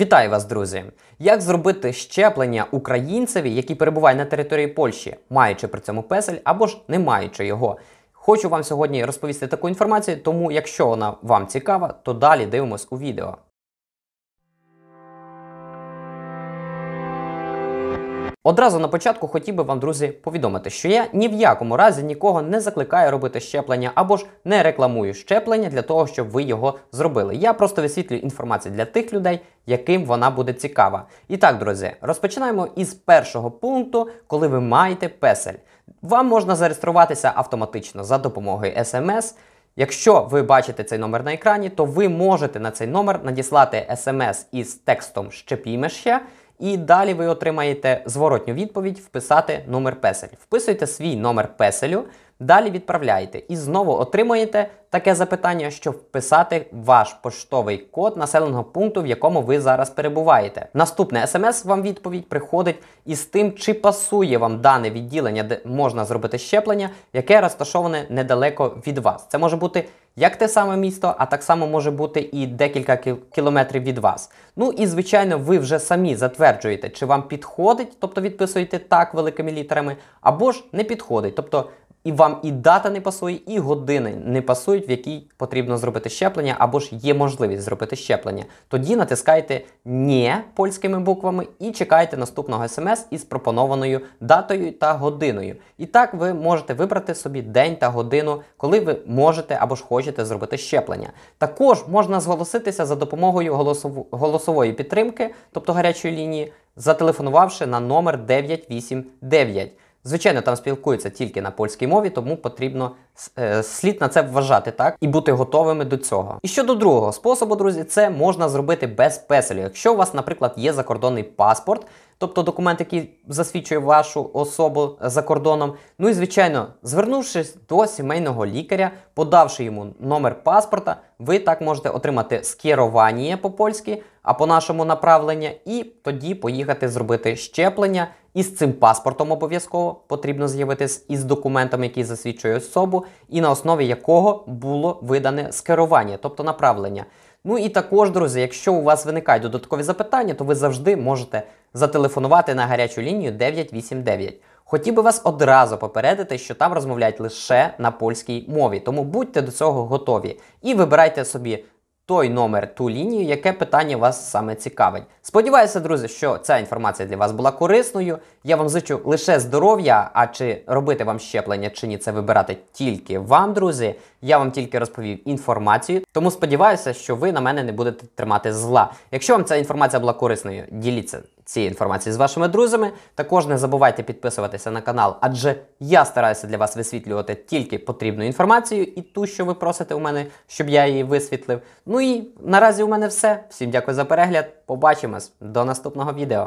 Вітаю вас, друзі! Як зробити щеплення українцеві, який перебуває на території Польщі, маючи при цьому песель або ж не маючи його? Хочу вам сьогодні розповісти таку інформацію, тому якщо вона вам цікава, то далі дивимось у відео. Одразу на початку хотів би вам, друзі, повідомити, що я ні в якому разі нікого не закликаю робити щеплення або ж не рекламую щеплення для того, щоб ви його зробили. Я просто висвітлюю інформацію для тих людей, яким вона буде цікава. І так, друзі, розпочинаємо із першого пункту, коли ви маєте песель. Вам можна зареєструватися автоматично за допомогою СМС. Ем Якщо ви бачите цей номер на екрані, то ви можете на цей номер надіслати смс ем із текстом «Щепіме ще і далі ви отримаєте зворотню відповідь вписати номер песель. Вписуєте свій номер песелю, далі відправляєте і знову отримаєте таке запитання, щоб вписати ваш поштовий код населеного пункту, в якому ви зараз перебуваєте. Наступне смс вам відповідь приходить із тим, чи пасує вам дане відділення, де можна зробити щеплення, яке розташоване недалеко від вас. Це може бути як те саме місто, а так само може бути і декілька кілометрів від вас. Ну і звичайно, ви вже самі затверджуєте, чи вам підходить, тобто відписуєте так великими літерами, або ж не підходить. Тобто і вам і дата не пасує, і години не пасують, в якій потрібно зробити щеплення, або ж є можливість зробити щеплення. Тоді натискайте «Ні» польськими буквами і чекайте наступного смс із пропонованою датою та годиною. І так ви можете вибрати собі день та годину, коли ви можете або ж хочете зробити щеплення. Також можна зголоситися за допомогою голосов... голосової підтримки, тобто гарячої лінії, зателефонувавши на номер 989. Звичайно, там спілкуються тільки на польській мові, тому потрібно е, слід на це вважати так і бути готовими до цього. І щодо другого способу, друзі, це можна зробити без песелі. Якщо у вас, наприклад, є закордонний паспорт, тобто документ, який засвідчує вашу особу за кордоном. Ну і звичайно, звернувшись до сімейного лікаря, подавши йому номер паспорта, ви так можете отримати скерування по польськи а по нашому направлення, і тоді поїхати зробити щеплення. Із цим паспортом обов'язково потрібно з'явитись із документом, який засвідчує особу, і на основі якого було видане скерування, тобто направлення. Ну і також, друзі, якщо у вас виникають додаткові запитання, то ви завжди можете зателефонувати на гарячу лінію 989. Хотів би вас одразу попередити, що там розмовляють лише на польській мові, тому будьте до цього готові і вибирайте собі той номер, ту лінію, яке питання вас саме цікавить. Сподіваюся, друзі, що ця інформація для вас була корисною. Я вам зичу лише здоров'я, а чи робити вам щеплення чи ні, це вибирати тільки вам, друзі. Я вам тільки розповів інформацію, тому сподіваюся, що ви на мене не будете тримати зла. Якщо вам ця інформація була корисною, діліться цієї інформації з вашими друзями. Також не забувайте підписуватися на канал, адже я стараюся для вас висвітлювати тільки потрібну інформацію і ту, що ви просите у мене, щоб я її висвітлив. Ну і наразі у мене все. Всім дякую за перегляд. Побачимось до наступного відео.